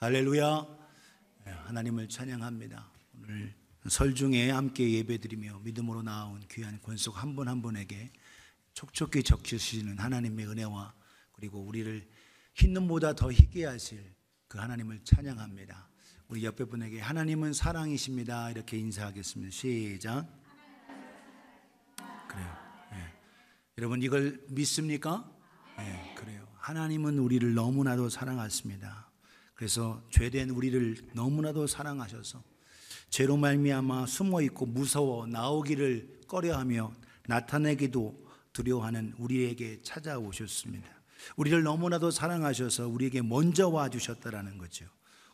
할렐루야. 예, 하나님을 찬양합니다. 오늘 설 중에 함께 예배드리며 믿음으로 나온 귀한 권속 한 분 한 분에게 촉촉히 적히시는 하나님의 은혜와 그리고 우리를 흰눈보다 더 희게 하실 그 하나님을 찬양합니다. 우리 옆에 분에게 하나님은 사랑이십니다. 이렇게 인사하겠습니다. 시작. 그래요. 네. 여러분 이걸 믿습니까? 네, 그래요. 하나님은 우리를 너무나도 사랑하십니다. 그래서 죄된 우리를 너무나도 사랑하셔서 죄로 말미암아 숨어 있고 무서워 나오기를 꺼려하며 나타내기도 두려워하는 우리에게 찾아오셨습니다. 우리를 너무나도 사랑하셔서 우리에게 먼저 와 주셨다라는 거죠.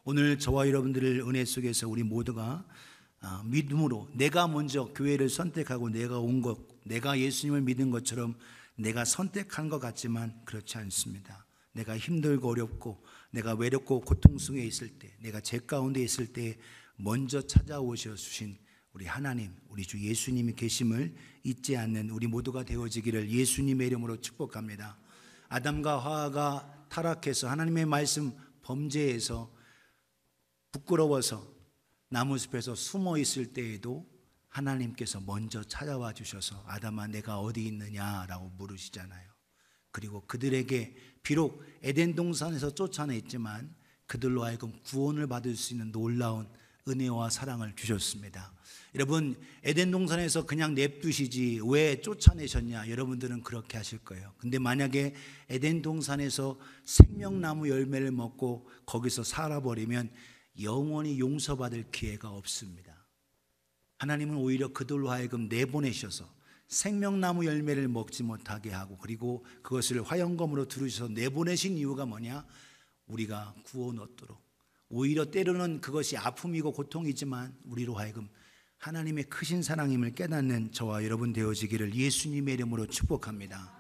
오늘 저와 여러분들을 은혜 속에서 우리 모두가 아, 믿음으로 내가 먼저 교회를 선택하고 내가 온 것, 내가 예수님을 믿은 것처럼 내가 선택한 것 같지만 그렇지 않습니다. 내가 힘들고 어렵고 내가 외롭고 고통 중에 있을 때, 내가 죄 가운데 있을 때 먼저 찾아오셔 주신 우리 하나님, 우리 주 예수님이 계심을 잊지 않는 우리 모두가 되어지기를 예수님의 이름으로 축복합니다. 아담과 하와가 타락해서 하나님의 말씀 범죄에서 부끄러워서 나무숲에서 숨어 있을 때에도 하나님께서 먼저 찾아와 주셔서 아담아 내가 어디 있느냐라고 물으시잖아요. 그리고 그들에게 비록 에덴 동산에서 쫓아냈지만 그들로 하여금 구원을 받을 수 있는 놀라운 은혜와 사랑을 주셨습니다. 여러분, 에덴 동산에서 그냥 냅두시지 왜 쫓아내셨냐? 여러분들은 그렇게 하실 거예요. 근데 만약에 에덴 동산에서 생명나무 열매를 먹고 거기서 살아버리면 영원히 용서받을 기회가 없습니다. 하나님은 오히려 그들로 하여금 내보내셔서 생명나무 열매를 먹지 못하게 하고 그리고 그것을 화염검으로 들으셔서 내보내신 이유가 뭐냐? 우리가 구원 얻도록. 오히려 때로는 그것이 아픔이고 고통이지만 우리로 하여금 하나님의 크신 사랑임을 깨닫는 저와 여러분 되어지기를 예수님의 이름으로 축복합니다.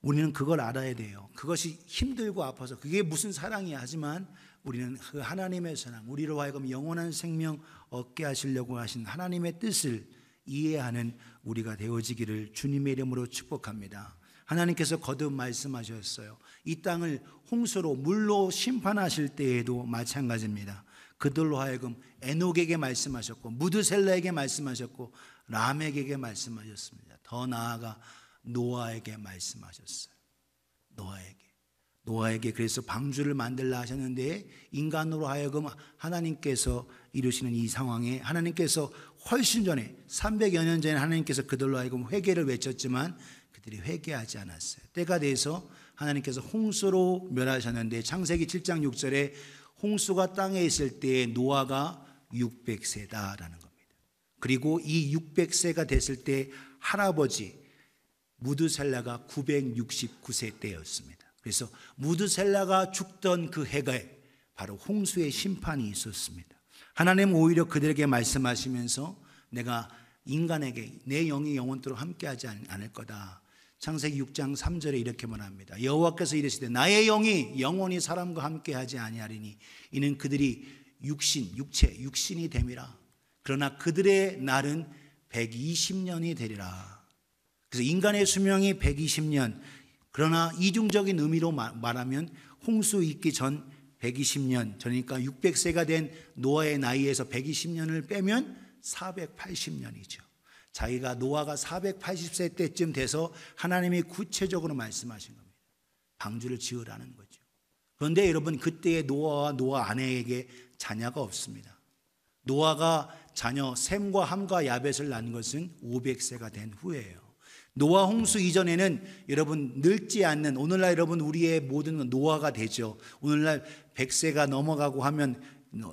우리는 그걸 알아야 돼요. 그것이 힘들고 아파서 그게 무슨 사랑이야 하지만 우리는 그 하나님의 사랑, 우리로 하여금 영원한 생명 얻게 하시려고 하신 하나님의 뜻을 이해하는 우리가 되어지기를 주님의 이름으로 축복합니다. 하나님께서 거듭 말씀하셨어요. 이 땅을 홍수로 물로 심판하실 때에도 마찬가지입니다. 그들로 하여금 에녹에게 말씀하셨고 무드셀라에게 말씀하셨고 람에게 말씀하셨습니다. 더 나아가 노아에게 말씀하셨어요. 노아에게. 노아에게 그래서 방주를 만들라 하셨는데 인간으로 하여금 하나님께서 이루시는 이 상황에 하나님께서 훨씬 전에 300여 년 전에 하나님께서 그들로 하여금 회개를 외쳤지만 그들이 회개하지 않았어요. 때가 돼서 하나님께서 홍수로 멸하셨는데 창세기 7장 6절에 홍수가 땅에 있을 때 노아가 600세다라는 겁니다. 그리고 이 600세가 됐을 때 할아버지 무드셀라가 969세 때였습니다. 그래서 무드셀라가 죽던 그 해가 바로 홍수의 심판이 있었습니다. 하나님 오히려 그들에게 말씀하시면서 내가 인간에게 내 영이 영원토록 함께하지 않을 거다. 창세기 6장 3절에 이렇게 말합니다. 여호와께서 이르시되 나의 영이 영원히 사람과 함께하지 아니하리니 이는 그들이 육신 육체 육신이 됨이라. 그러나 그들의 날은 120년이 되리라. 그래서 인간의 수명이 120년. 그러나 이중적인 의미로 말하면 홍수 있기 전 120년, 그러니까 600세가 된 노아의 나이에서 120년을 빼면 480년이죠. 자기가 노아가 480세 때쯤 돼서 하나님이 구체적으로 말씀하신 겁니다. 방주를 지으라는 거죠. 그런데 여러분 그때의 노아와 노아 아내에게 자녀가 없습니다. 노아가 자녀 샘과 함과 야벳을 낳은 것은 500세가 된 후예요. 노아 홍수 이전에는 여러분 늙지 않는 오늘날 여러분 우리의 모든 노화가 되죠. 오늘날 100세가 넘어가고 하면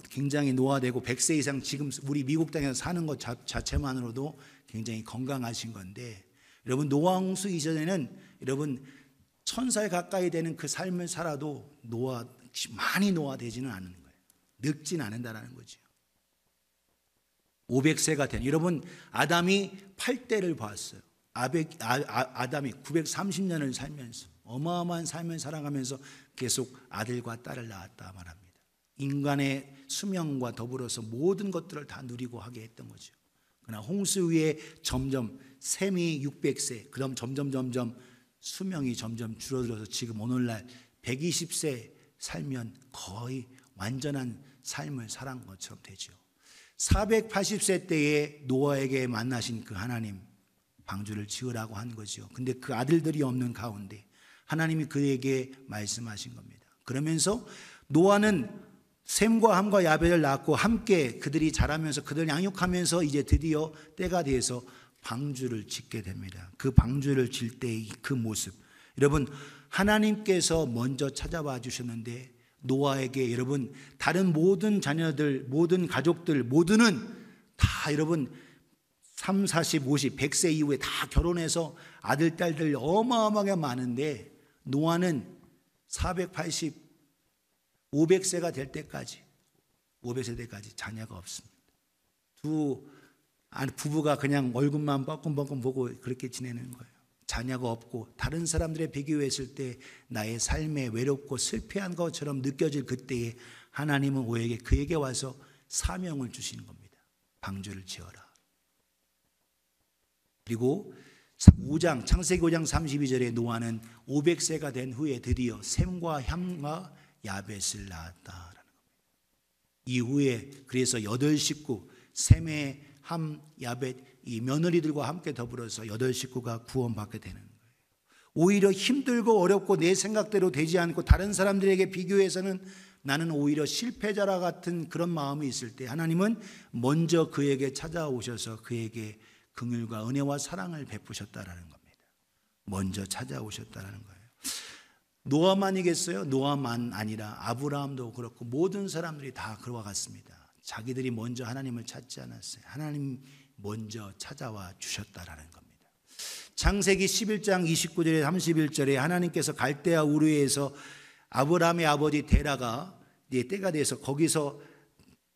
굉장히 노화되고 100세 이상 지금 우리 미국 땅에서 사는 것 자, 체만으로도 굉장히 건강하신 건데 여러분 노아 홍수 이전에는 여러분 천살 가까이 되는 그 삶을 살아도 노화 많이 노화되지는 않은 거예요. 늙진 않는다라는 거죠. 500세가 된 여러분 아담이 8대를 봤어요. 아벡, 아, 아 담이 930년을 살면서 어마어마한 삶을 살아가면서 계속 아들과 딸을 낳았다 말합니다. 인간의 수명과 더불어서 모든 것들을 다 누리고 하게 했던 거죠. 그러나 홍수 위에 점점 샘이 600세, 그럼 점점 점점 수명이 점점 줄어들어서 지금 오늘날 120세 살면 거의 완전한 삶을 살한 것처럼 되죠. 480세 때에 노아에게 만나신 그 하나님, 방주를 지으라고 한 거죠. 근데 그 아들들이 없는 가운데 하나님이 그에게 말씀하신 겁니다. 그러면서 노아는 샘과 함과 야벨을 낳고 함께 그들이 자라면서 그들 양육하면서 이제 드디어 때가 돼서 방주를 짓게 됩니다. 그 방주를 질 때의 그 모습. 여러분, 하나님께서 먼저 찾아와 주셨는데 노아에게 여러분 다른 모든 자녀들, 모든 가족들 모두는 다 여러분 3, 40, 50, 100세 이후에 다 결혼해서 아들, 딸들 어마어마하게 많은데 노아는 480, 500세가 될 때까지 500세 때까지 자녀가 없습니다. 두 부부가 그냥 얼굴만 뻐끔뻐끔 보고 그렇게 지내는 거예요. 자녀가 없고 다른 사람들에 비교했을 때 나의 삶에 외롭고 실패한 것처럼 느껴질 그때에 하나님은 오에게 그에게 와서 사명을 주시는 겁니다. 방주를 지어라. 그리고 5장 창세기 5장 32절에 노아는 500세가 된 후에 드디어 샘과 향과 야벳을 낳았다라는 겁니다. 이후에 그래서 여덟 식구 샘의 함 야벳 이 며느리들과 함께 더불어서 여덟 식구가 구원받게 되는 거예요. 오히려 힘들고 어렵고 내 생각대로 되지 않고 다른 사람들에게 비교해서는 나는 오히려 실패자라 같은 그런 마음이 있을 때 하나님은 먼저 그에게 찾아오셔서 그에게 긍휼과 은혜와 사랑을 베푸셨다라는 겁니다. 먼저 찾아오셨다라는 거예요. 노아만이겠어요? 노아만 아니라 아브라함도 그렇고 모든 사람들이 다 그와 같습니다. 자기들이 먼저 하나님을 찾지 않았어요. 하나님 먼저 찾아와 주셨다라는 겁니다. 창세기 11장 29절에 31절에 하나님께서 갈대아 우르에서 아브라함의 아버지 데라가 때가 돼서 거기서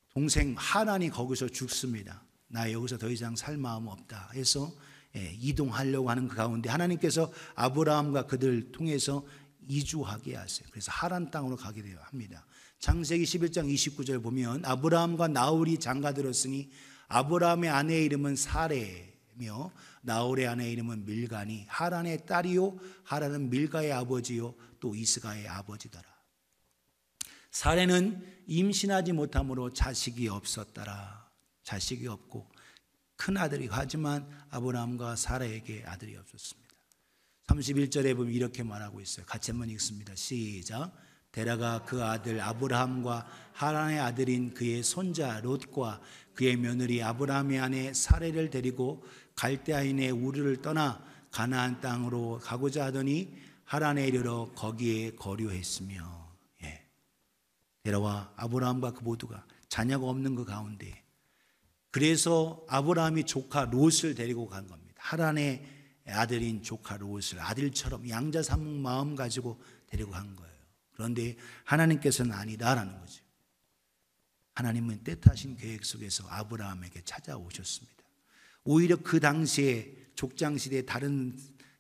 동생 하난이 거기서 죽습니다. 나 여기서 더 이상 살 마음 없다 해서 예, 이동하려고 하는 그 가운데 하나님께서 아브라함과 그들 통해서 이주하게 하세요. 그래서 하란 땅으로 가게 되어 합니다. 창세기 11장 29절 보면 아브라함과 나홀이 장가들었으니 아브라함의 아내의 이름은 사레며 나홀의 아내의 이름은 밀가니 하란의 딸이요 하란은 밀가의 아버지요 또 이스가의 아버지더라. 사레는 임신하지 못함으로 자식이 없었더라. 자식이 없고 큰 아들이 하지만 아브라함과 사라에게 아들이 없었습니다. 31절에 보면 이렇게 말하고 있어요. 같이 한번 읽습니다. 시작. 데라가 그 아들 아브라함과 하란의 아들인 그의 손자 롯과 그의 며느리 아브라함의 아내 사례를 데리고 갈대아인의 우르를 떠나 가나안 땅으로 가고자 하더니 하란에 이르러 거기에 거류했으며 예. 데라와 아브라함과 그 모두가 자녀가 없는 그 가운데 그래서 아브라함이 조카 롯을 데리고 간 겁니다. 하란의 아들인 조카 롯을 아들처럼 양자 삼목 마음 가지고 데리고 간 거예요. 그런데 하나님께서는 아니다라는 거죠. 하나님은 때타신 계획 속에서 아브라함에게 찾아오셨습니다. 오히려 그 당시에 족장 시대 다른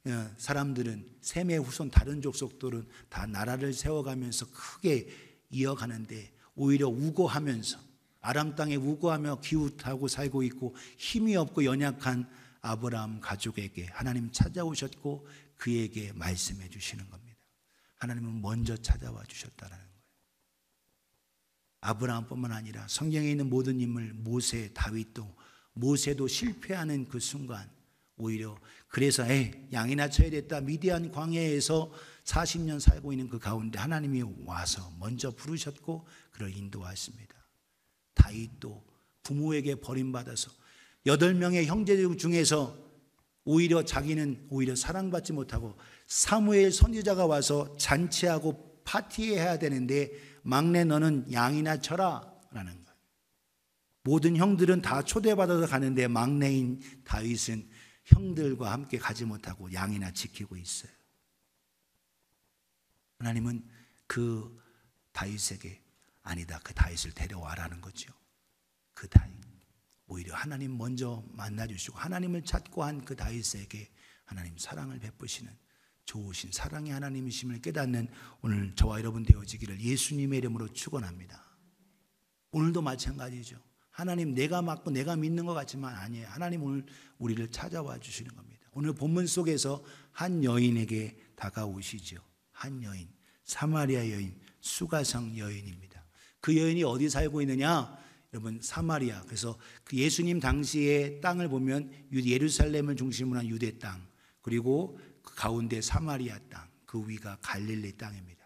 어, 사람들은 셈의 후손 다른 족속들은 다 나라를 세워가면서 크게 이어가는데 오히려 우고하면서 아람 땅에 우고하며 기웃하고 살고 있고 힘이 없고 연약한 아브라함 가족에게 하나님 찾아오셨고 그에게 말씀해 주시는 겁니다. 하나님은 먼저 찾아와 주셨다라는 거예요. 아브라함뿐만 아니라 성경에 있는 모든 인물 모세, 다윗도 모세도 실패하는 그 순간 오히려 그래서 에 양이나 쳐야 됐다 미디안 광야에서 40년 살고 있는 그 가운데 하나님이 와서 먼저 부르셨고 그를 인도하십니다. 다윗도 부모에게 버림받아서 여덟 명의 형제 중에서 오히려 자기는 오히려 사랑받지 못하고 사무엘 선지자가 와서 잔치하고 파티해야 되는데 막내 너는 양이나 쳐라 라는 거예요. 모든 형들은 다 초대받아서 가는데 막내인 다윗은 형들과 함께 가지 못하고 양이나 지키고 있어요. 하나님은 그 다윗에게 아니다 그 다윗을 데려와라는 거죠. 그 다윗. 오히려 하나님 먼저 만나주시고 하나님을 찾고 한 그 다윗에게 하나님 사랑을 베푸시는 좋으신 사랑의 하나님이심을 깨닫는 오늘 저와 여러분 되어지기를 예수님의 이름으로 축원합니다. 오늘도 마찬가지죠. 하나님 내가 맞고 내가 믿는 것 같지만 아니에요. 하나님 오늘 우리를 찾아와 주시는 겁니다. 오늘 본문 속에서 한 여인에게 다가오시죠. 한 여인, 사마리아 여인, 수가성 여인입니다. 그 여인이 어디 살고 있느냐? 여러분 사마리아 그래서 그 예수님 당시의 땅을 보면 예루살렘을 중심으로 한 유대 땅 그리고 그 가운데 사마리아 땅 그 위가 갈릴리 땅입니다.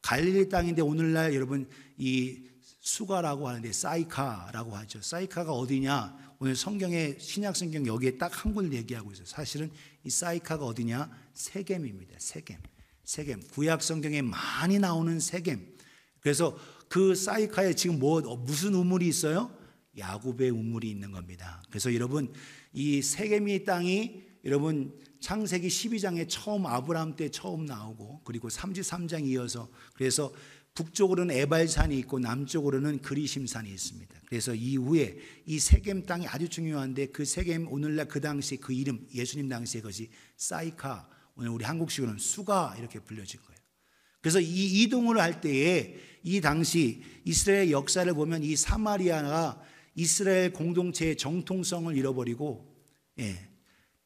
갈릴리 땅인데 오늘날 여러분 이 수가라고 하는데 사이카라고 하죠. 사이카가 어디냐? 오늘 성경의 신약 성경 여기에 딱 한 군데 얘기하고 있어요. 사실은 이 사이카가 어디냐? 세겜입니다. 세겜. 세겜. 구약 성경에 많이 나오는 세겜. 그래서 그 사이카에 지금 뭐 어, 무슨 우물이 있어요? 야곱의 우물이 있는 겁니다. 그래서 여러분 이 세겜이 땅이 여러분 창세기 12장에 처음 아브라함 때 처음 나오고 그리고 33장 이어서 그래서 북쪽으로는 에발산이 있고 남쪽으로는 그리심산이 있습니다. 그래서 이후에 이 세겜 땅이 아주 중요한데 그 세겜 오늘날 그 당시 그 이름 예수님 당시에 것이 사이카 오늘 우리 한국식으로는 수가 이렇게 불려진 거예요. 그래서 이 이동을 할 때에 이 당시 이스라엘 역사를 보면 이 사마리아가 이스라엘 공동체의 정통성을 잃어버리고 예,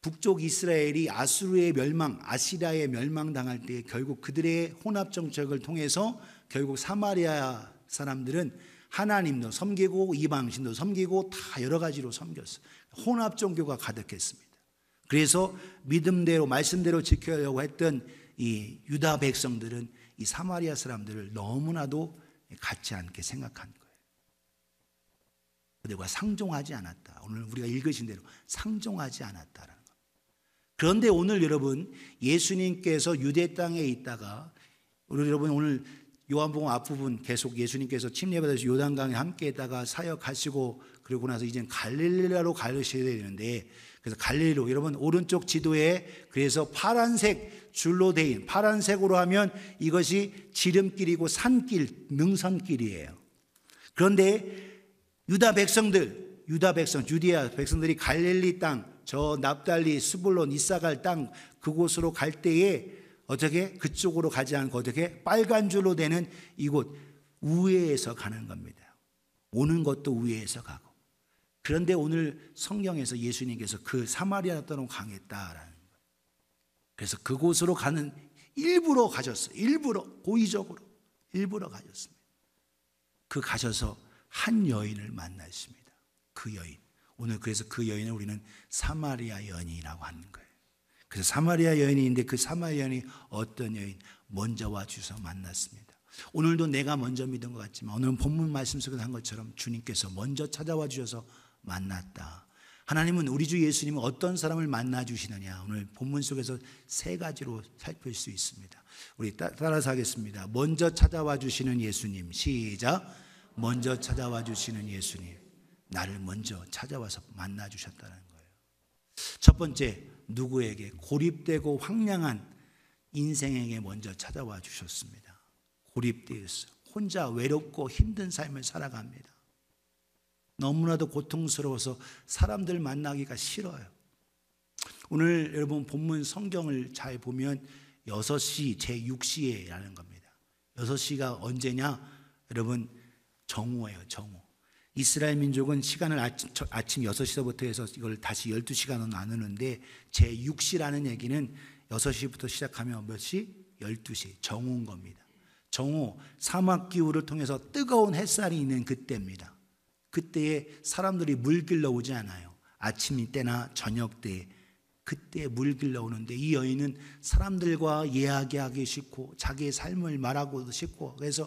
북쪽 이스라엘이 아수르의 멸망, 아시리의 멸망당할 때 결국 그들의 혼합 정책을 통해서 결국 사마리아 사람들은 하나님도 섬기고 이방신도 섬기고 다 여러 가지로 섬겼어. 혼합 종교가 가득했습니다. 그래서 믿음대로 말씀대로 지켜려고 했던 이 유다 백성들은 이 사마리아 사람들을 너무나도 같지 않게 생각한 거예요. 그들과 상종하지 않았다. 오늘 우리가 읽으신 대로 상종하지 않았다라는 거. 그런데 오늘 여러분 예수님께서 유대 땅에 있다가 우리 여러분 오늘 요한복음 앞부분 계속 예수님께서 침례받으시 요단강에 함께 있다가 사역하시고 그러고 나서 이젠 갈릴리아로 가셔야 되는데 그래서 갈릴로 여러분 오른쪽 지도에 그래서 파란색 줄로 대인 파란색으로 하면 이것이 지름길이고 산길 능선길이에요. 그런데 유다 백성들 유다 백성 유디아 백성들이 갈릴리 땅저 납달리 수불론 이사갈 땅 그곳으로 갈 때에 어떻게 그쪽으로 가지 않고 어떻게 빨간 줄로 되는 이곳 우회에서 가는 겁니다. 오는 것도 우회에서 가고 그런데 오늘 성경에서 예수님께서 그 사마리아 떠는 강했다라는 거예요. 그래서 그곳으로 가는 일부러 가셨어요. 일부러 고의적으로 일부러 가셨습니다. 그 가셔서 한 여인을 만났습니다. 그 여인. 오늘 그래서 그 여인을 우리는 사마리아 여인이라고 하는 거예요. 그래서 사마리아 여인인데 그 사마리아 여인이 어떤 여인 먼저 와 주서 셔 만났습니다. 오늘도 내가 먼저 믿은 것 같지만 오늘 본문 말씀 속에 한 것처럼 주님께서 먼저 찾아와 주셔서 만났다. 하나님은 우리 주 예수님은 어떤 사람을 만나 주시느냐. 오늘 본문 속에서 세 가지로 살필 수 있습니다. 우리 따라서 하겠습니다. 먼저 찾아와 주시는 예수님. 시작. 먼저 찾아와 주시는 예수님. 나를 먼저 찾아와서 만나 주셨다는 거예요. 첫 번째, 누구에게 고립되고 황량한 인생에게 먼저 찾아와 주셨습니다. 고립되었어. 혼자 외롭고 힘든 삶을 살아갑니다. 너무나도 고통스러워서 사람들 만나기가 싫어요. 오늘 여러분 본문 성경을 잘 보면 6시, 제6시에 라는 겁니다. 6시가 언제냐? 여러분, 정오예요, 정오. 이스라엘 민족은 시간을 아침, 6시서부터 해서 이걸 다시 1 2시간으 나누는데 제6시라는 얘기는 6시부터 시작하며 몇 시? 12시, 정오인 겁니다. 정오, 사막 기후를 통해서 뜨거운 햇살이 있는 그때입니다. 그때에 사람들이 물 길러 오지 않아요. 아침 때나 저녁 때 그때 물 길러 오는데 이 여인은 사람들과 이야기하기 싫고 자기의 삶을 말하고도 싫고 그래서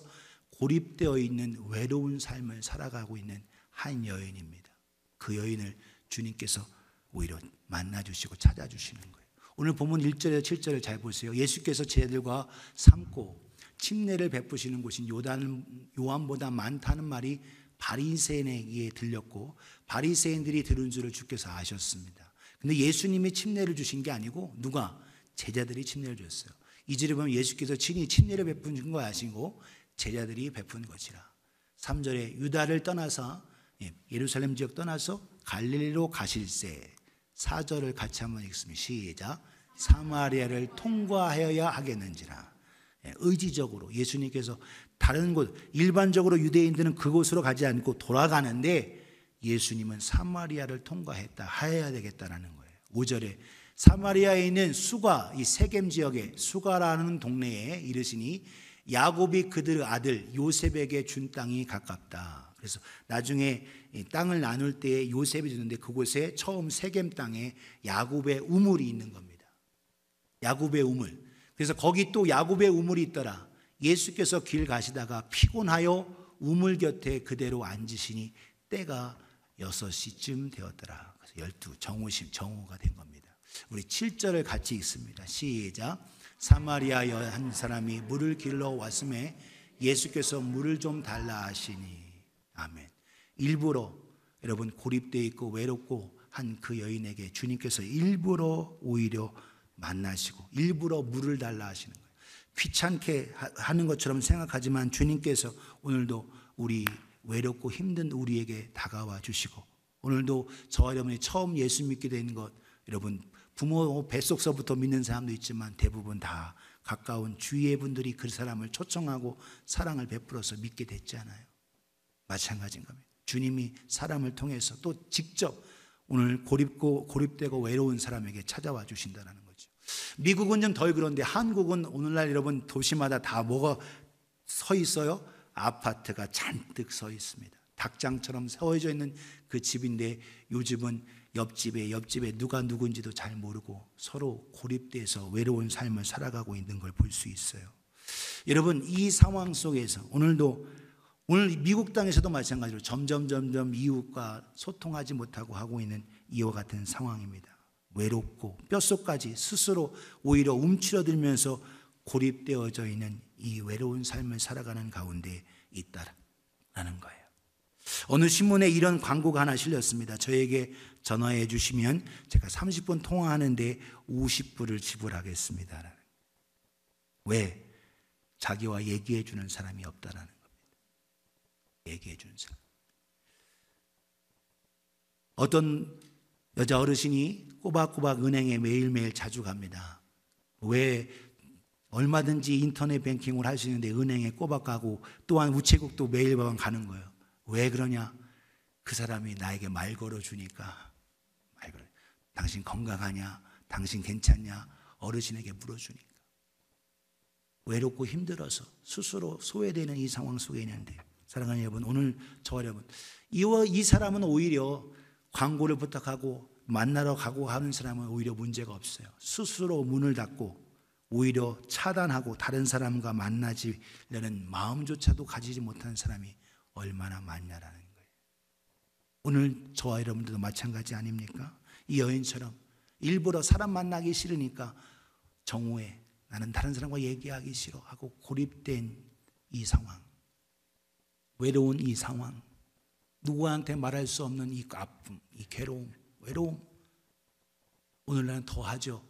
고립되어 있는 외로운 삶을 살아가고 있는 한 여인입니다. 그 여인을 주님께서 오히려 만나주시고 찾아주시는 거예요. 오늘 보문 1절에서 7절을 잘 보세요. 예수께서 제들과 삼고 침례를 베푸시는 곳인 요단, 요한보다 많다는 말이 바리새인에게 들렸고 바리새인들이 들은 줄을 주께서 아셨습니다. 근데 예수님이 침례를 주신 게 아니고 누가 제자들이 침례를 줬어요. 이 절에 보면 예수께서 친히 침례를 베푼 거 아시고 제자들이 베푼 것이라. 3절에 유다를 떠나서 예, 예루살렘 지역 떠나서 갈릴리로 가실세. 4절을 같이 한번 읽습니다. 시작. 사마리아를 통과하여야 하겠는지라. 예, 의지적으로 예수님께서 다른 곳, 일반적으로 유대인들은 그곳으로 가지 않고 돌아가는데 예수님은 사마리아를 통과했다, 하여야 되겠다라는 거예요. 5절에 사마리아에 있는 수가, 이 세겜 지역의 수가라는 동네에 이르시니 야곱이 그들 아들 요셉에게 준 땅이 가깝다. 그래서 나중에 땅을 나눌 때 요셉이 주는데 그곳에 처음 세겜 땅에 야곱의 우물이 있는 겁니다. 야곱의 우물. 그래서 거기 또 야곱의 우물이 있더라. 예수께서 길 가시다가 피곤하여 우물 곁에 그대로 앉으시니 때가 6 시쯤 되었더라. 그래서 12 정오심 정오가 된 겁니다. 우리 7절을 같이 읽습니다. 시작. 사마리아 여한 사람이 물을 길러 왔음에 예수께서 물을 좀 달라 하시니 아멘. 일부러 여러분 고립되어 있고 외롭고 한 그 여인에게 주님께서 일부러 오히려 만나시고 일부러 물을 달라 하시는 거예요. 귀찮게 하는 것처럼 생각하지만 주님께서 오늘도 우리 외롭고 힘든 우리에게 다가와 주시고 오늘도 저와 여러분이 처음 예수 믿게 되는 것 여러분 부모 뱃속서부터 믿는 사람도 있지만 대부분 다 가까운 주위의 분들이 그 사람을 초청하고 사랑을 베풀어서 믿게 됐잖아요. 마찬가지인 겁니다. 주님이 사람을 통해서 또 직접 오늘 고립고 고립되고 외로운 사람에게 찾아와 주신다는 거 미국은 좀 덜 그런데 한국은 오늘날 여러분 도시마다 다 뭐가 서 있어요? 아파트가 잔뜩 서 있습니다. 닭장처럼 세워져 있는 그 집인데 요즘은 옆집에 옆집에 누가 누군지도 잘 모르고 서로 고립돼서 외로운 삶을 살아가고 있는 걸 볼 수 있어요. 여러분 이 상황 속에서 오늘도 오늘 미국 땅에서도 마찬가지로 점점 점점 이웃과 소통하지 못하고 하고 있는 이와 같은 상황입니다. 외롭고 뼛속까지 스스로 오히려 움츠러들면서 고립되어져 있는 이 외로운 삶을 살아가는 가운데 있다라는 거예요. 어느 신문에 이런 광고가 하나 실렸습니다. 저에게 전화해 주시면 제가 30분 통화하는데 50불을 지불하겠습니다. 왜? 자기와 얘기해 주는 사람이 없다라는 겁니다. 얘기해 주는 사람. 어떤 여자 어르신이 꼬박꼬박 은행에 매일매일 자주 갑니다. 왜 얼마든지 인터넷 뱅킹을 할 수 있는데 은행에 꼬박 가고 또한 우체국도 매일 밤 가는 거예요. 왜 그러냐? 그 사람이 나에게 말 걸어주니까. 말 걸어. 당신 건강하냐? 당신 괜찮냐? 어르신에게 물어주니까. 외롭고 힘들어서 스스로 소외되는 이 상황 속에 있는데. 사랑하는 여러분, 오늘 저와 여러분. 이이 사람은 오히려 광고를 부탁하고 만나러 가고 하는 사람은 오히려 문제가 없어요. 스스로 문을 닫고 오히려 차단하고 다른 사람과 만나지려는 마음조차도 가지지 못하 사람이 얼마나 많냐라는 거예요. 오늘 저와 여러분들도 마찬가지 아닙니까? 이 여인처럼 일부러 사람 만나기 싫으니까 정오에 나는 다른 사람과 얘기하기 싫어 하고 고립된 이 상황, 외로운 이 상황, 누구한테 말할 수 없는 이 아픔, 이 괴로움, 외로움. 오늘날은 더하죠.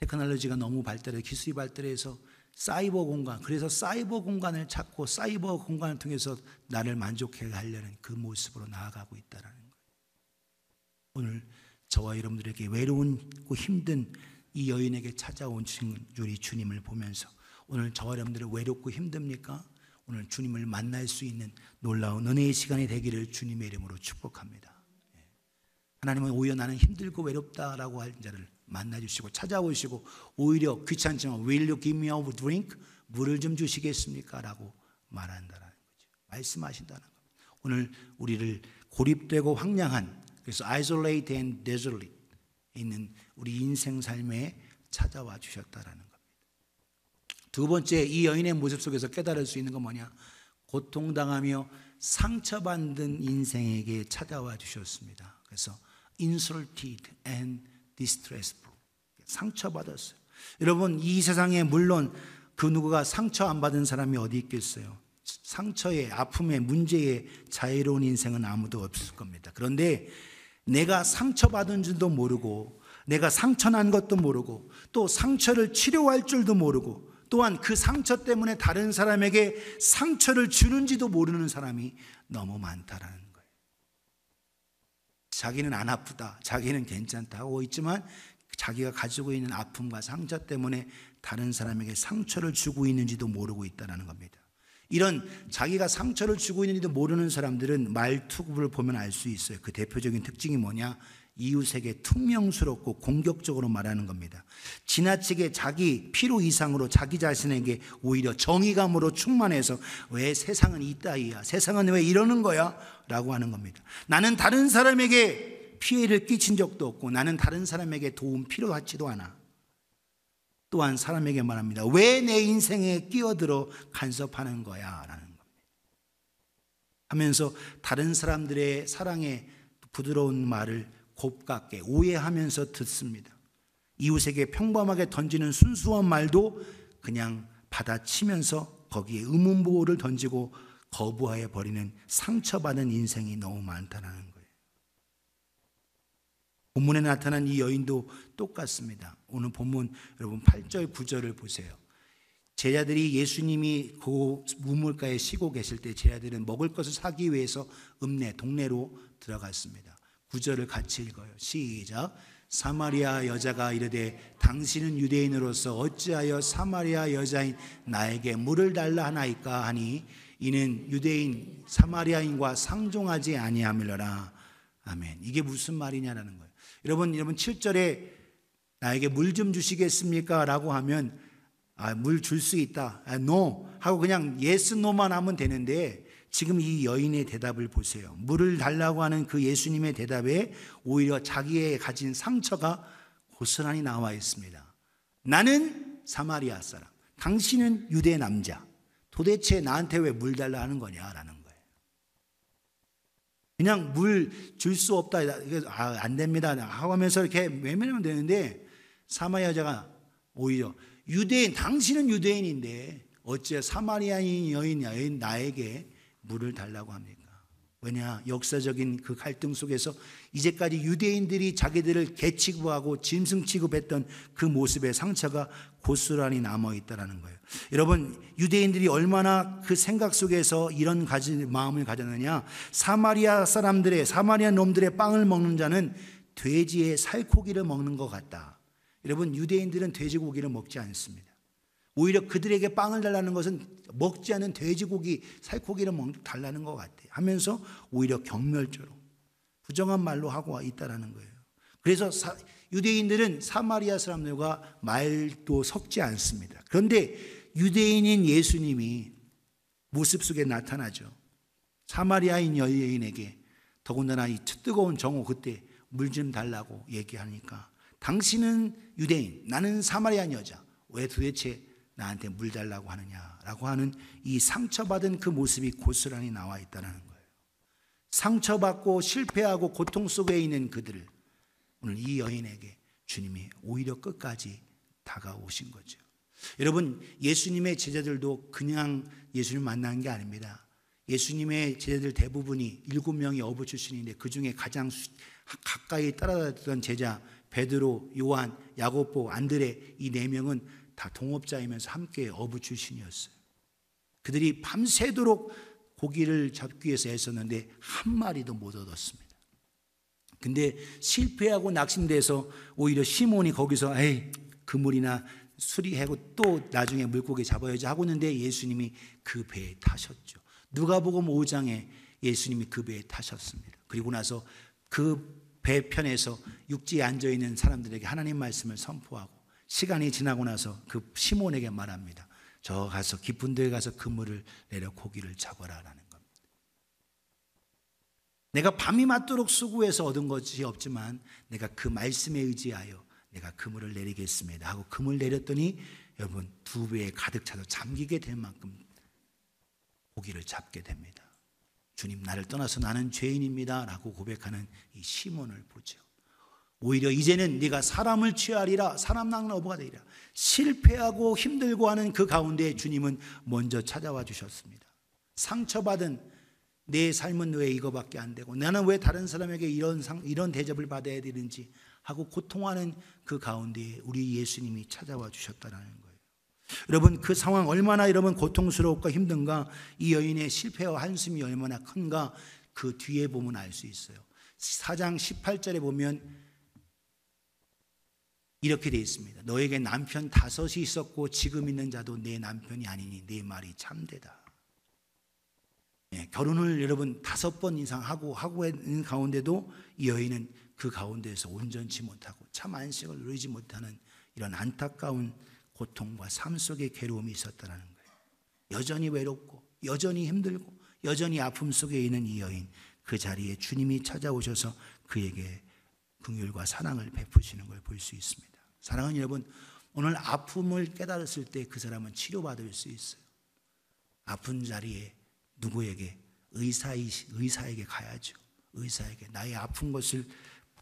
테크놀로지가 너무 발달해 기술이 발달해서 사이버 공간, 그래서 사이버 공간을 찾고 사이버 공간을 통해서 나를 만족해 하려는 그 모습으로 나아가고 있다라는 거예요. 오늘 저와 여러분들에게 외로운고 힘든 이 여인에게 찾아온 주님을 보면서 오늘 저와 여러분들의 외롭고 힘듭니까? 오늘 주님을 만날 수 있는 놀라운 은혜의 시간이 되기를 주님의 이름으로 축복합니다. 예. 하나님은 오히려 나는 힘들고 외롭다라고 할 자를 만나주시고 찾아오시고 오히려 귀찮지만 Will you give me a drink? 물을 좀 주시겠습니까? 라고 말한다는 거죠. 말씀하신다는 겁니다. 오늘 우리를 고립되고 황량한 그래서 isolated and desolate 있는 우리 인생 삶에 찾아와 주셨다라는 두 번째 이 여인의 모습 속에서 깨달을 수 있는 건 뭐냐? 고통당하며 상처받은 인생에게 찾아와 주셨습니다. 그래서 insulted and distressful. 상처받았어요. 여러분 이 세상에 물론 그 누구가 상처 안 받은 사람이 어디 있겠어요? 상처에 아픔에 문제에 자유로운 인생은 아무도 없을 겁니다. 그런데 내가 상처받은 줄도 모르고 내가 상처난 것도 모르고 또 상처를 치료할 줄도 모르고 또한 그 상처 때문에 다른 사람에게 상처를 주는지도 모르는 사람이 너무 많다라는 거예요. 자기는 안 아프다, 자기는 괜찮다 고 있지만 자기가 가지고 있는 아픔과 상처 때문에 다른 사람에게 상처를 주고 있는지도 모르고 있다는 겁니다. 이런 자기가 상처를 주고 있는지도 모르는 사람들은 말투를 보면 알 수 있어요. 그 대표적인 특징이 뭐냐? 이웃에게 퉁명스럽고 공격적으로 말하는 겁니다. 지나치게 자기 필요 이상으로 자기 자신에게 오히려 정의감으로 충만해서 왜 세상은 이따위야? 세상은 왜 이러는 거야? 라고 하는 겁니다. 나는 다른 사람에게 피해를 끼친 적도 없고 나는 다른 사람에게 도움 필요하지도 않아. 또한 사람에게 말합니다. 왜 내 인생에 끼어들어 간섭하는 거야? 라는 겁니다. 하면서 다른 사람들의 사랑에 부드러운 말을 곱깝게 오해하면서 듣습니다. 이웃에게 평범하게 던지는 순수한 말도 그냥 받아치면서 거기에 의문보호를 던지고 거부하여 버리는 상처받은 인생이 너무 많다는 거예요. 본문에 나타난 이 여인도 똑같습니다. 오늘 본문 여러분 8절 9절을 보세요. 제자들이 예수님이 그 우물가에 쉬고 계실 때 제자들은 먹을 것을 사기 위해서 읍내 동네로 들어갔습니다. 구절을 같이 읽어요. 시작. 사마리아 여자가 이르되 당신은 유대인으로서 어찌하여 사마리아 여자인 나에게 물을 달라 하나이까 하니 이는 유대인 사마리아인과 상종하지 아니함이라 아멘. 이게 무슨 말이냐라는 거예요. 여러분 여러분 7절에 나에게 물 좀 주시겠습니까라고 하면 아, 물 줄 수 있다. 아, no 하고 그냥 yes no만 하면 되는데 지금 이 여인의 대답을 보세요. 물을 달라고 하는 그 예수님의 대답에 오히려 자기의 가진 상처가 고스란히 나와 있습니다. 나는 사마리아 사람. 당신은 유대 남자. 도대체 나한테 왜 물 달라 하는 거냐라는 거예요. 그냥 물 줄 수 없다. 아, 안 됩니다. 하면서 이렇게 외면하면 되는데 사마리아 여자가 오히려 유대인 당신은 유대인인데 어째 사마리아인 여인 나에게 물을 달라고 합니까? 왜냐, 역사적인 그 갈등 속에서 이제까지 유대인들이 자기들을 개취급하고 짐승 취급했던 그 모습의 상처가 고스란히 남아 있다는 거예요. 여러분, 유대인들이 얼마나 그 생각 속에서 이런 가지 마음을 가졌느냐? 사마리아 사람들의 사마리아 놈들의 빵을 먹는 자는 돼지의 살코기를 먹는 것 같다. 여러분, 유대인들은 돼지고기를 먹지 않습니다. 오히려 그들에게 빵을 달라는 것은 먹지 않은 돼지고기, 살코기를 먹, 달라는 것 같아. 하면서 오히려 경멸적으로 부정한 말로 하고 있다라는 거예요. 그래서 사, 유대인들은 사마리아 사람들과 말도 섞지 않습니다. 그런데 유대인인 예수님이 모습 속에 나타나죠. 사마리아인 여인에게 더군다나 이 뜨거운 정오 그때 물 좀 달라고 얘기하니까 당신은 유대인, 나는 사마리아 여자. 왜 도대체 나한테 물 달라고 하느냐라고 하는 이 상처받은 그 모습이 고스란히 나와 있다는 거예요. 상처받고 실패하고 고통 속에 있는 그들을 오늘 이 여인에게 주님이 오히려 끝까지 다가오신 거죠. 여러분, 예수님의 제자들도 그냥 예수님 만난 게 아닙니다. 예수님의 제자들 대부분이 일곱 명이 어부 출신인데 그 중에 가장 가까이 따라다녔던 제자 베드로, 요한, 야고보, 안드레 이 네 명은 다 동업자이면서 함께 어부 출신이었어요. 그들이 밤새도록 고기를 잡기 위해서 애썼는데 한 마리도 못 얻었습니다. 근데 실패하고 낙심돼서 오히려 시몬이 거기서 에이 그물이나 수리하고 또 나중에 물고기 잡아야지 하고 있는데 예수님이 그 배에 타셨죠. 누가복음 5장에 예수님이 그 배에 타셨습니다. 그리고 나서 그 배편에서 육지에 앉아 있는 사람들에게 하나님 말씀을 선포하고 시간이 지나고 나서 그 시몬에게 말합니다. 저 가서 깊은 데 가서 그물을 내려 고기를 잡아라라는 겁니다. 내가 밤이 맞도록 수고해서 얻은 것이 없지만 내가 그 말씀에 의지하여 내가 그물을 내리겠습니다 하고 그물 내렸더니 여러분 두 배에 가득 차서 잠기게 될 만큼 고기를 잡게 됩니다. 주님 나를 떠나서 나는 죄인입니다라고 고백하는 이 시몬을 보죠. 오히려 이제는 네가 사람을 취하리라 사람 낳는 어부가 되리라 실패하고 힘들고 하는 그 가운데 주님은 먼저 찾아와 주셨습니다. 상처받은 내 삶은 왜 이거밖에 안 되고 나는 왜 다른 사람에게 이런 상, 이런 대접을 받아야 되는지 하고 고통하는 그 가운데 우리 예수님이 찾아와 주셨다라는 거예요. 여러분 그 상황 얼마나 여러분 고통스럽고 힘든가 이 여인의 실패와 한숨이 얼마나 큰가 그 뒤에 보면 알 수 있어요. 4장 18절에 보면 이렇게 되어 있습니다. 너에게 남편 다섯이 있었고 지금 있는 자도 내 남편이 아니니 내 말이 참되다. 예, 결혼을 여러분 다섯 번 이상 하고 하고 있는 가운데도 이 여인은 그 가운데에서 온전치 못하고 참 안식을 누리지 못하는 이런 안타까운 고통과 삶 속의 괴로움이 있었다는 거예요. 여전히 외롭고 여전히 힘들고 여전히 아픔 속에 있는 이 여인 그 자리에 주님이 찾아오셔서 그에게 긍휼과 사랑을 베푸시는 걸 볼 수 있습니다. 사랑하는 여러분, 오늘 아픔을 깨달았을 때 그 사람은 치료받을 수 있어요. 아픈 자리에 누구에게 의사이 의사에게 가야죠. 의사에게 나의 아픈 것을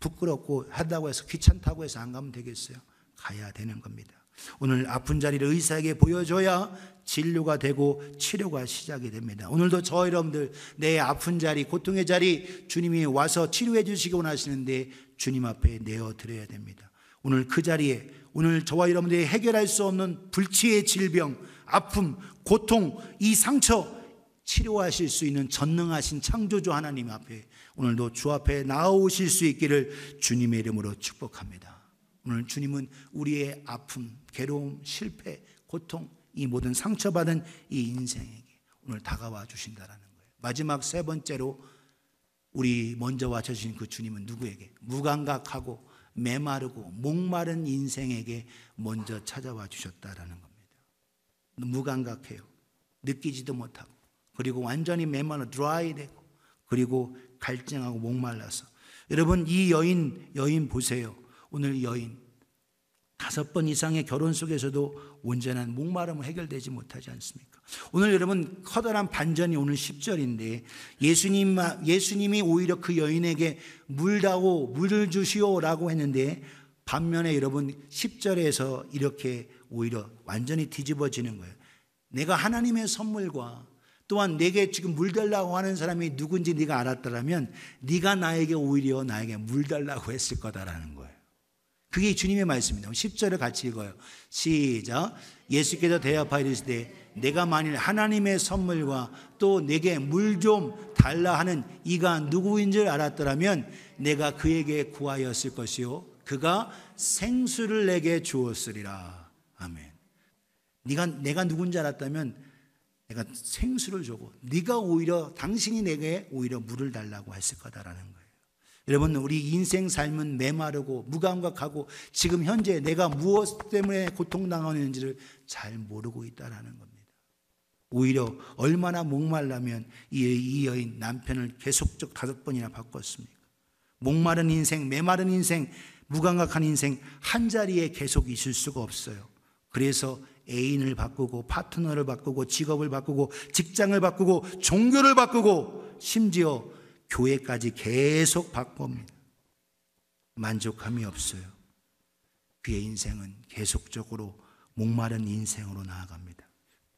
부끄럽고 한다고 해서 귀찮다고 해서 안 가면 되겠어요. 가야 되는 겁니다. 오늘 아픈 자리를 의사에게 보여줘야 진료가 되고 치료가 시작이 됩니다. 오늘도 저 여러분들 내 아픈 자리, 고통의 자리 주님이 와서 치료해 주시기 원하시는데 주님 앞에 내어 드려야 됩니다. 오늘 그 자리에 오늘 저와 여러분들이 해결할 수 없는 불치의 질병, 아픔, 고통, 이 상처 치료하실 수 있는 전능하신 창조주 하나님 앞에 오늘도 주 앞에 나오실수 있기를 주님의 이름으로 축복합니다. 오늘 주님은 우리의 아픔, 괴로움, 실패, 고통, 이 모든 상처받은 이 인생에게 오늘 다가와 주신다라는 거예요. 마지막 세 번째로 우리 먼저 와주신 그 주님은 누구에게 무감각하고 메마르고 목마른 인생에게 먼저 찾아와 주셨다라는 겁니다. 무감각해요. 느끼지도 못하고 그리고 완전히 메마르 드라이 되고 그리고 갈증하고 목말라서 여러분 이 여인 여인 보세요. 오늘 여인 다섯 번 이상의 결혼 속에서도 온전한 목마름은 해결되지 못하지 않습니까? 오늘 여러분 커다란 반전이 오는 10절인데 예수님 예수님이 오히려 그 여인에게 물다오 물을 주시오라고 했는데 반면에 여러분 10절에서 이렇게 오히려 완전히 뒤집어지는 거예요. 내가 하나님의 선물과 또한 내게 지금 물 달라고 하는 사람이 누군지 네가 알았더라면 네가 나에게 오히려 나에게 물 달라고 했을 거다라는 거예요. 그게 주님의 말씀입니다. 10절을 같이 읽어요. 시작. 예수께서 대하여 이르시되 내가 만일 하나님의 선물과 또 내게 물 좀 달라 하는 이가 누구인 줄 알았더라면 내가 그에게 구하였을 것이요 그가 생수를 내게 주었으리라. 아멘. 네가 내가 누군지 알았다면 내가 생수를 주고 네가 오히려 당신이 내게 오히려 물을 달라고 했을 거다라는 거. 여러분 우리 인생 삶은 메마르고 무감각하고 지금 현재 내가 무엇 때문에 고통당하는지를 잘 모르고 있다라는 겁니다. 오히려 얼마나 목말라면 이 여인 남편을 계속적 다섯 번이나 바꿨습니까? 목마른 인생, 메마른 인생, 무감각한 인생 한 자리에 계속 있을 수가 없어요. 그래서 애인을 바꾸고 파트너를 바꾸고 직업을 바꾸고 직장을 바꾸고 종교를 바꾸고 심지어 교회까지 계속 바꿉니다. 만족함이 없어요. 그의 인생은 계속적으로 목마른 인생으로 나아갑니다.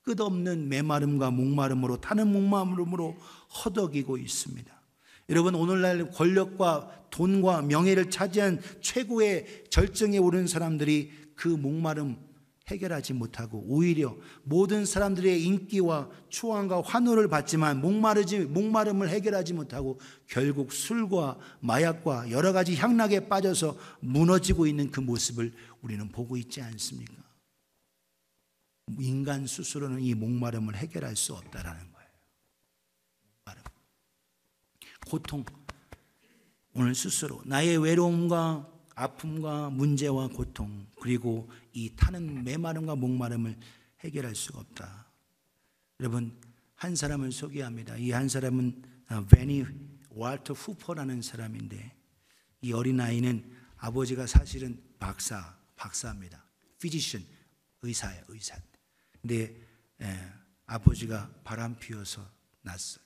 끝없는 메마름과 목마름으로 타는 목마름으로 허덕이고 있습니다. 여러분 오늘날 권력과 돈과 명예를 차지한 최고의 절정에 오른 사람들이 그 목마름 해결하지 못하고 오히려 모든 사람들의 인기와 추앙과 환호를 받지만 목마르지 목마름을 해결하지 못하고 결국 술과 마약과 여러 가지 향락에 빠져서 무너지고 있는 그 모습을 우리는 보고 있지 않습니까? 인간 스스로는 이 목마름을 해결할 수 없다라는 거예요. 목마 고통. 오늘 스스로 나의 외로움과 아픔과 문제와 고통 그리고 이 타는 메마름과 목마름을 해결할 수가 없다. 여러분 한 사람을 소개합니다. 이 한 사람은 베니 월터 후퍼라는 사람인데 이 어린 아이는 아버지가 사실은 박사 박사입니다. 피지션 의사예요 의사. 근데 에, 아버지가 바람 피워서 났어요.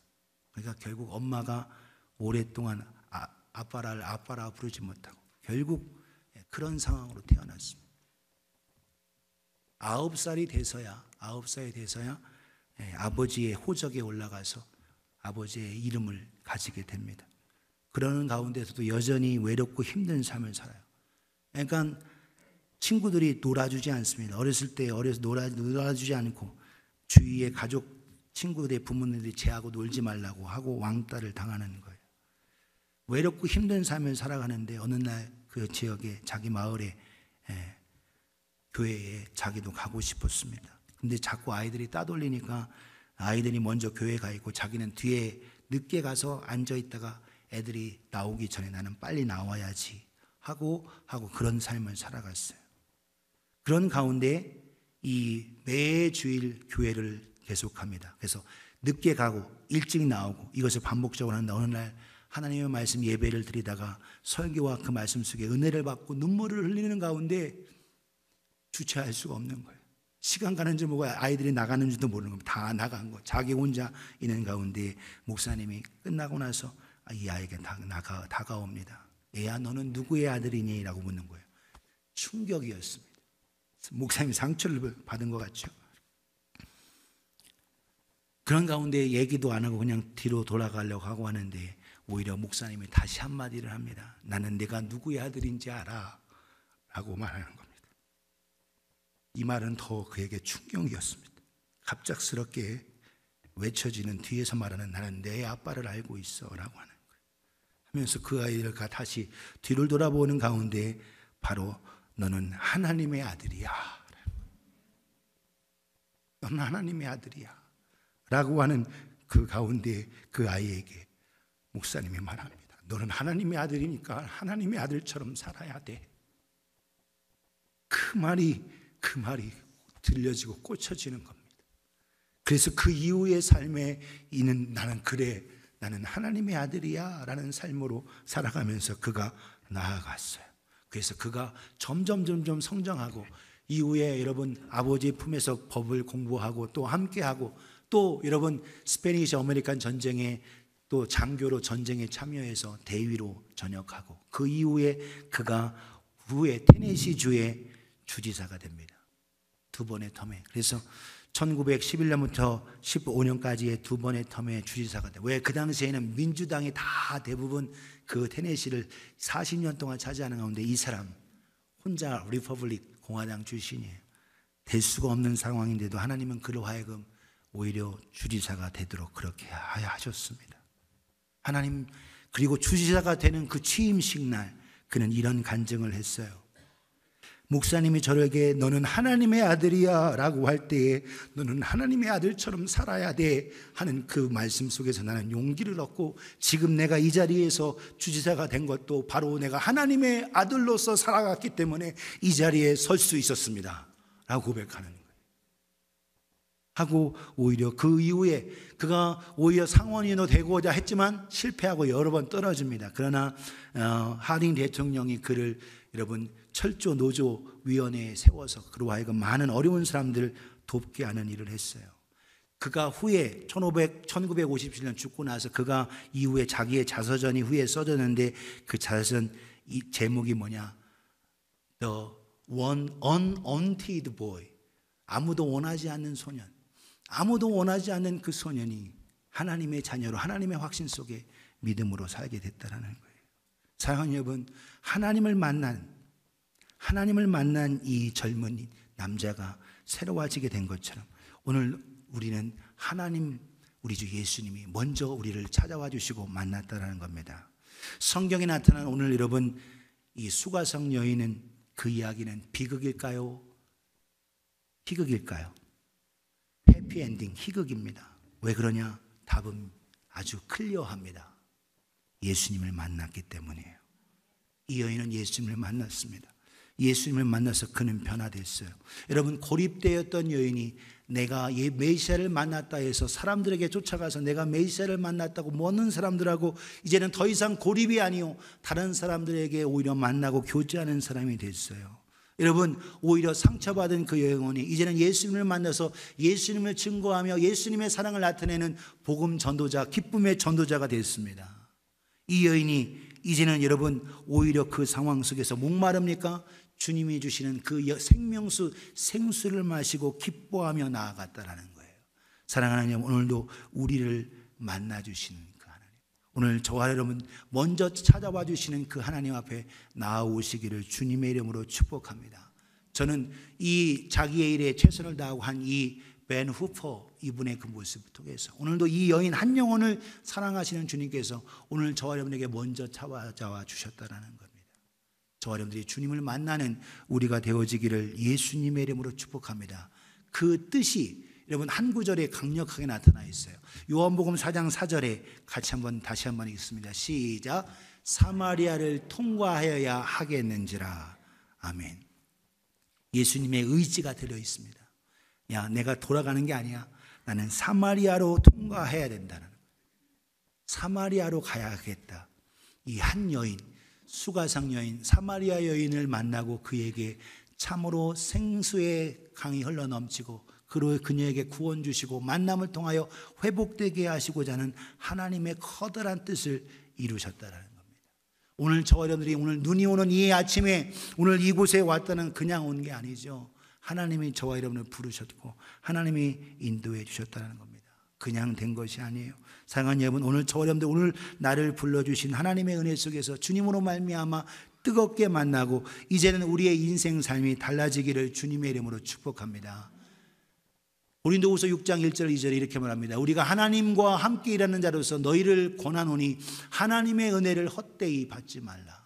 그러니까 결국 엄마가 오랫동안 아, 아빠를 아빠라 부르지 못하고 결국 예, 그런 상황으로 태어났습니다. 아홉 살이 돼서야 아홉 살이 돼서야 예, 아버지의 호적에 올라가서 아버지의 이름을 가지게 됩니다. 그러는 가운데서도 여전히 외롭고 힘든 삶을 살아요. 그러니까 친구들이 놀아주지 않습니다. 어렸을 때 어려서 놀아, 놀아주지 않고 주위의 가족 친구들의 부모님들이 제하고 놀지 말라고 하고 왕따를 당하는 거예요. 외롭고 힘든 삶을 살아가는데 어느 날 그 지역에 자기 마을에 예, 교회에 자기도 가고 싶었습니다. 근데 자꾸 아이들이 따돌리니까 아이들이 먼저 교회 가 있고 자기는 뒤에 늦게 가서 앉아 있다가 애들이 나오기 전에 나는 빨리 나와야지 하고 하고 그런 삶을 살아갔어요. 그런 가운데 이 매주일 교회를 계속합니다. 그래서 늦게 가고 일찍 나오고 이것을 반복적으로 한다. 어느 날 하나님의 말씀 예배를 드리다가 설교와 그 말씀 속에 은혜를 받고 눈물을 흘리는 가운데 주체할 수가 없는 거예요. 시간 가는 줄 모르고 아이들이 나가는 줄도 모르는 겁니다. 다 나간 거. 자기 혼자 있는 가운데 목사님이 끝나고 나서 아, 이 아이에게 다가, 다가옵니다. 애야 너는 누구의 아들이니? 라고 묻는 거예요. 충격이었습니다. 목사님 상처를 받은 것 같죠. 그런 가운데 얘기도 안 하고 그냥 뒤로 돌아가려고 하고 하는데 오히려 목사님이 다시 한마디를 합니다. 나는 내가 누구의 아들인지 알아. 라고 말하는 거이 말은 더 그에게 충격이었습니다. 갑작스럽게 외쳐지는 뒤에서 말하는 나는 내 아빠를 알고 있어 라고 하는 거예요. 하면서 그 아이를 다시 뒤를 돌아보는 가운데 바로 너는 하나님의 아들이야. 너는 하나님의 아들이야. 라고 하는 그 가운데 그 아이에게 목사님이 말합니다. 너는 하나님의 아들이니까 하나님의 아들처럼 살아야 돼. 그 말이 그 말이 들려지고 꽂혀지는 겁니다. 그래서 그 이후의 삶에 이는 나는 그래, 나는 하나님의 아들이야 라는 삶으로 살아가면서 그가 나아갔어요. 그래서 그가 점점 점점 성장하고 이후에 여러분 아버지 품에서 법을 공부하고 또 함께하고 또 여러분 스페니시 아메리칸 전쟁에 또 장교로 전쟁에 참여해서 대위로 전역하고 그 이후에 그가 후에 테네시 주의 주지사가 됩니다. 두 번의 텀에. 그래서 1911년부터 15년까지의 두 번의 텀에 주지사가 돼. 왜 그 당시에는 민주당이 다 대부분 그 테네시를 40년 동안 차지하는 가운데 이 사람 혼자 리퍼블릭 공화당 출신이에요. 될 수가 없는 상황인데도 하나님은 그로 하여금 오히려 주지사가 되도록 그렇게 하여 하셨습니다. 하나님 그리고 주지사가 되는 그 취임식 날 그는 이런 간증을 했어요. 목사님이 저에게 너는 하나님의 아들이야 라고 할 때에 너는 하나님의 아들처럼 살아야 돼 하는 그 말씀 속에서 나는 용기를 얻고 지금 내가 이 자리에서 주지사가 된 것도 바로 내가 하나님의 아들로서 살아갔기 때문에 이 자리에 설 수 있었습니다. 라고 고백하는 거예요. 하고 오히려 그 이후에 그가 오히려 상원인으로 되고자 했지만 실패하고 여러 번 떨어집니다. 그러나 어, 하링 대통령이 그를 여러분 철조 노조 위원회 에 세워서 그로 하여금 많은 어려운 사람들 돕게 하는 일을 했어요. 그가 후에 1500, 1957년 죽고 나서 그가 이후에 자기의 자서전이 후에 써졌는데 그 자서전 이 제목이 뭐냐? The one unwanted boy. 아무도 원하지 않는 소년. 아무도 원하지 않는 그 소년이 하나님의 자녀로 하나님의 확신 속에 믿음으로 살게 됐다라는 거예요. 사형엽은 하나님을 만난 하나님을 만난 이 젊은 남자가 새로워지게 된 것처럼 오늘 우리는 하나님 우리 주 예수님이 먼저 우리를 찾아와 주시고 만났다라는 겁니다. 성경에 나타난 오늘 여러분 이 수가성 여인은 그 이야기는 비극일까요? 희극일까요? 해피엔딩 희극입니다. 왜 그러냐? 답은 아주 클리어합니다. 예수님을 만났기 때문이에요. 이 여인은 예수님을 만났습니다. 예수님을 만나서 그는 변화됐어요. 여러분 고립되었던 여인이 내가 예, 메시아를 만났다 해서 사람들에게 쫓아가서 내가 메시아를 만났다고 먼는 사람들하고 이제는 더 이상 고립이 아니요 다른 사람들에게 오히려 만나고 교제하는 사람이 됐어요. 여러분 오히려 상처받은 그 영혼이 이제는 예수님을 만나서 예수님을 증거하며 예수님의 사랑을 나타내는 복음 전도자 기쁨의 전도자가 됐습니다. 이 여인이 이제는 여러분 오히려 그 상황 속에서 목마릅니까? 주님이 주시는 그 생명수 생수를 마시고 기뻐하며 나아갔다라는 거예요. 사랑하는 하나님 오늘도 우리를 만나 주시는 그 하나님. 오늘 저와 여러분 먼저 찾아와 주시는 그 하나님 앞에 나아오시기를 주님의 이름으로 축복합니다. 저는 이 자기의 일에 최선을 다하고 한이 벤 후퍼 이분의 그 모습을 통해서 오늘도 이 여인 한 영혼을 사랑하시는 주님께서 오늘 저와 여러분에게 먼저 찾아와 주셨다는 겁니다. 저와 여러분들이 주님을 만나는 우리가 되어지기를 예수님의 이름으로 축복합니다. 그 뜻이 여러분 한 구절에 강력하게 나타나 있어요. 요한복음 4장 4절에 같이 한번 다시 한번 읽습니다. 시작. 사마리아를 통과하여야 하겠는지라. 아멘. 예수님의 의지가 들려 있습니다. 야, 내가 돌아가는 게 아니야. 나는 사마리아로 통과해야 된다는. 사마리아로 가야겠다. 이 한 여인, 수가상 여인, 사마리아 여인을 만나고 그에게 참으로 생수의 강이 흘러넘치고 그로 그녀에게 구원 주시고 만남을 통하여 회복되게 하시고자 하는 하나님의 커다란 뜻을 이루셨다라는 겁니다. 오늘 저 여러분들이 오늘 눈이 오는 이 아침에 오늘 이곳에 왔다는 그냥 온 게 아니죠. 하나님이 저와 여러분을 부르셨고 하나님이 인도해 주셨다는 겁니다. 그냥 된 것이 아니에요. 사랑하는 여러분, 오늘 저와 여러분들 오늘 나를 불러주신 하나님의 은혜 속에서 주님으로 말미암아 뜨겁게 만나고 이제는 우리의 인생 삶이 달라지기를 주님의 이름으로 축복합니다. 고린도후서 6장 1절 2절 이렇게 말합니다. 우리가 하나님과 함께 일하는 자로서 너희를 권하노니 하나님의 은혜를 헛되이 받지 말라.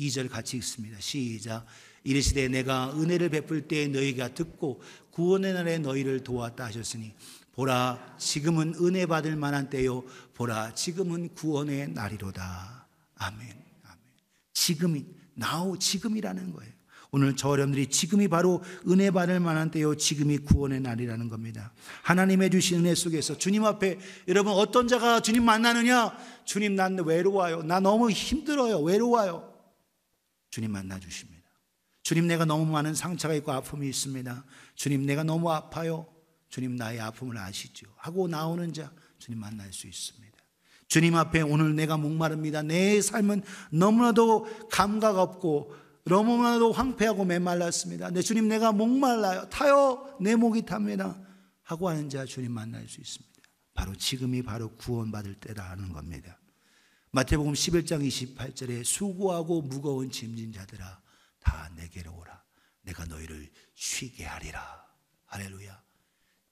2절 같이 읽습니다. 시작. 이르시되 내가 은혜를 베풀 때에 너희가 듣고 구원의 날에 너희를 도왔다 하셨으니 보라 지금은 은혜 받을 만한 때요 보라 지금은 구원의 날이로다 아멘 아멘 지금이 나오 지금이라는 거예요 오늘 저여러들이 지금이 바로 은혜 받을 만한 때요 지금이 구원의 날이라는 겁니다 하나님의 주신 은혜 속에서 주님 앞에 여러분 어떤 자가 주님 만나느냐 주님 난 외로워요 나 너무 힘들어요 외로워요 주님 만나 주시면 주님 내가 너무 많은 상처가 있고 아픔이 있습니다. 주님 내가 너무 아파요. 주님 나의 아픔을 아시죠. 하고 나오는 자 주님 만날 수 있습니다. 주님 앞에 오늘 내가 목마릅니다. 내 삶은 너무나도 감각 없고 너무나도 황폐하고 메말랐습니다. 내 네, 주님 내가 목말라요. 타요. 내 목이 탑니다. 하고 하는 자 주님 만날 수 있습니다. 바로 지금이 바로 구원받을 때라는 겁니다. 마태복음 11장 28절에 수고하고 무거운 짐진 자들아 다 내게로 오라. 내가 너희를 쉬게 하리라. 할렐루야.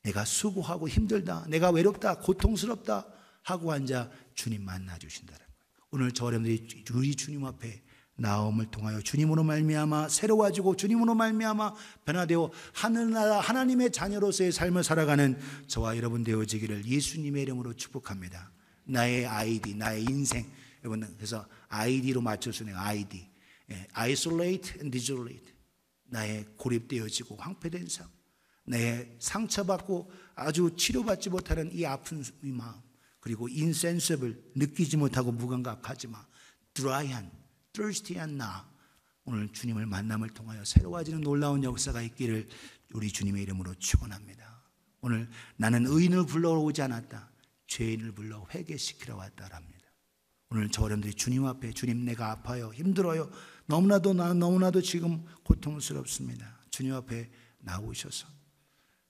내가 수고하고 힘들다. 내가 외롭다. 고통스럽다. 하고 앉아 주님 만나 주신다는 거예요. 오늘 저어러분들이 우리 주님 앞에 나옴을 통하여 주님으로 말미암아 새로워지고 주님으로 말미암아 변화되어 하늘나라 하나님의 자녀로서의 삶을 살아가는 저와 여러분 되어지기를 예수님의 이름으로 축복합니다. 나의 아이디, 나의 인생. 여러분 그래서 아이디로 맞춰주는 아이디. 예, isolate and isolate. 나의 고립되어지고 황폐된 삶, 나의 상처받고 아주 치료받지 못하는 이 아픈 마음, 그리고 인센서블 느끼지 못하고 무감각하지 만 드라이한, thirsty한 나. 오늘 주님을 만남을 통하여 새로워지는 놀라운 역사가 있기를 우리 주님의 이름으로 축원합니다. 오늘 나는 의인을 불러오지 않았다. 죄인을 불러 회개시키러 왔다랍니다. 오늘 저어러분들이 주님 앞에 주님 내가 아파요 힘들어요 너무나도 나 너무나도 지금 고통스럽습니다. 주님 앞에 나오셔서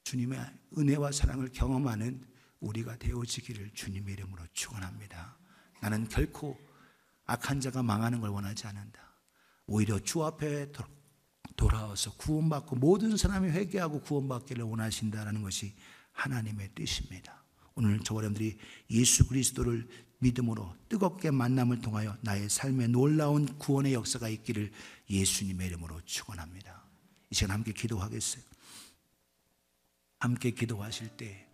주님의 은혜와 사랑을 경험하는 우리가 되어지기를 주님의 이름으로 축원합니다. 나는 결코 악한 자가 망하는 걸 원하지 않는다. 오히려 주 앞에 돌아와서 구원받고 모든 사람이 회개하고 구원받기를 원하신다라는 것이 하나님의 뜻입니다. 오늘 저와 여러분들이 예수 그리스도를 믿음으로 뜨겁게 만남을 통하여 나의 삶에 놀라운 구원의 역사가 있기를 예수님의 이름으로 축원합니다. 이 시간 함께 기도하겠어요. 함께 기도하실 때